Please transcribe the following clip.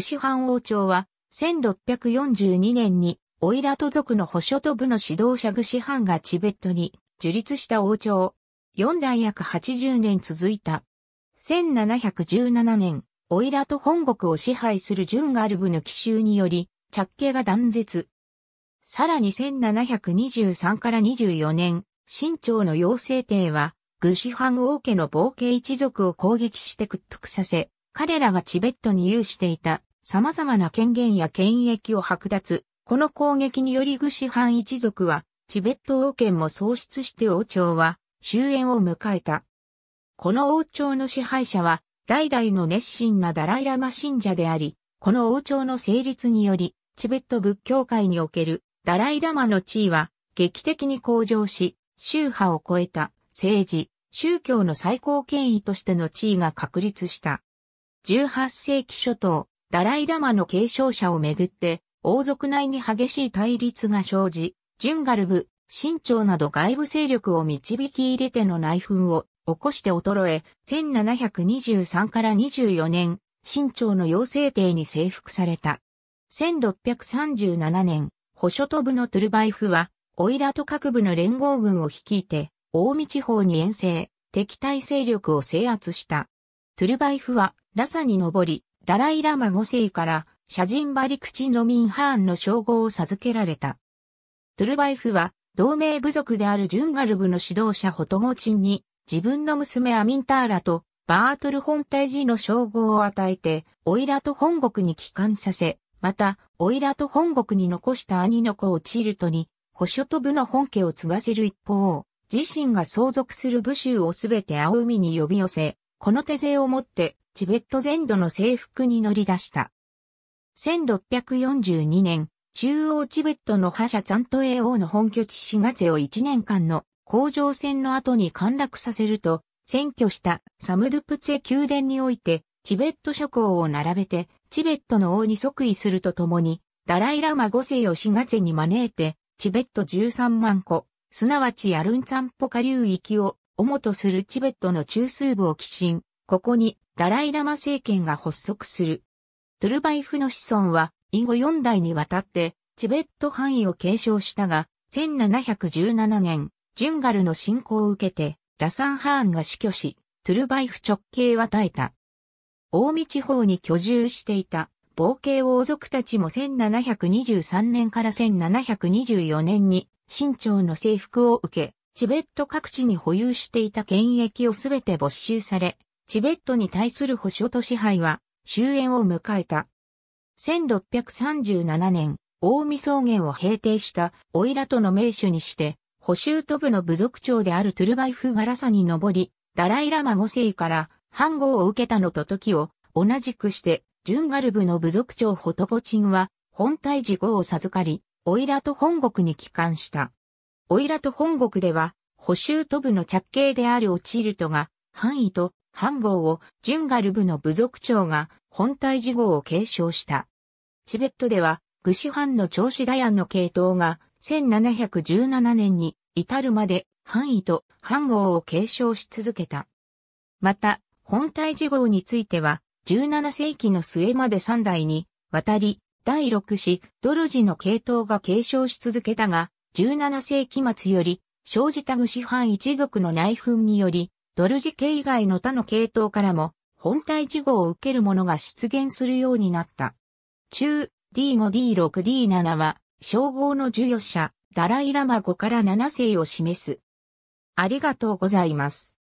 シハ藩王朝は、1642年に、オイラト族の保守と部の指導者シハ藩がチベットに樹立した王朝。4代約80年続いた。1717年、オイラト本国を支配するジュンガルブの奇襲により、着家が断絶。さらに1723から24年、新朝の妖精帝は、シハ藩王家の冒険一族を攻撃して屈服させ、彼らがチベットに有していた様々な権限や権益を剥奪。この攻撃により愚子藩一族は、チベット王権も喪失して王朝は終焉を迎えた。この王朝の支配者は、代々の熱心なダライラマ信者であり、この王朝の成立により、チベット仏教界におけるダライラマの地位は劇的に向上し、宗派を超えた政治、宗教の最高権威としての地位が確立した。18世紀初頭、ダライラマの継承者をめぐって、王族内に激しい対立が生じ、ジュンガルブ、新朝など外部勢力を導き入れての内紛を起こして衰え、1723から24年、新朝の妖精帝に征服された。1637年、保守都部のトゥルバイフは、オイラと各部の連合軍を率いて、大見地方に遠征、敵対勢力を制圧した。トゥルバイフは、ラサに登り、ダライラマ五世から、シャジンバリクチ・ノミン・ハーンの称号を授けられた。トゥルバイフは、同盟部族であるジュンガルブの指導者ホトモチンに、自分の娘アミンターラと、バートル本体寺の称号を与えて、オイラと本国に帰還させ、また、オイラと本国に残した兄の子をチルトに、ホショト部の本家を継がせる一方、自身が相続する部衆をすべて青海に呼び寄せ、この手勢をもってチベット全土の征服に乗り出した。1642年、中央チベットの覇者ツァント栄王の本拠地シガゼを1年間の工場戦の後に陥落させると、占拠したサムドゥプツェ宮殿において、チベット諸侯を並べて、チベットの王に即位するとともに、ダライラマ5世を4月に招いて、チベット13万個、すなわちヤルンツァンポカ流域を主とするチベットの中枢部を寄進、ここにダライラマ政権が発足する。トゥルバイフの子孫は、以後4代にわたって、チベット範囲を継承したが、1717年、ジュンガルの侵攻を受けて、ラサンハーンが死去し、トゥルバイフ直系は耐えた。大見地方に居住していた、冒険王族たちも1723年から1724年に、清朝の征服を受け、チベット各地に保有していた権益をすべて没収され、チベットに対する保守と支配は終焉を迎えた。1637年、大見草原を平定したオイラとの名手にして、補修都部の部族長であるトゥルバイフガラサに登り、ダライラマ5世から反号を受けたのと時を同じくして、ジュンガル部の部族長ホトコチンは本体事故を授かり、オイラと本国に帰還した。オイラと本国では、補修都部の着系であるオチルトが、範囲と半号をジュンガル部の部族長が本体事号を継承した。チベットでは、グシハンの長子ダヤンの系統が1717年に至るまで範囲と半号を継承し続けた。また、本体事号については、17世紀の末まで3代に渡り、第6子、ドルジの系統が継承し続けたが、17世紀末より、生じた具師藩一族の内紛により、ドルジ系以外の他の系統からも、本体事後を受けるものが出現するようになった。中、D5、D6、D7 は、称号の授与者、ダライラマ5から7世を示す。ありがとうございます。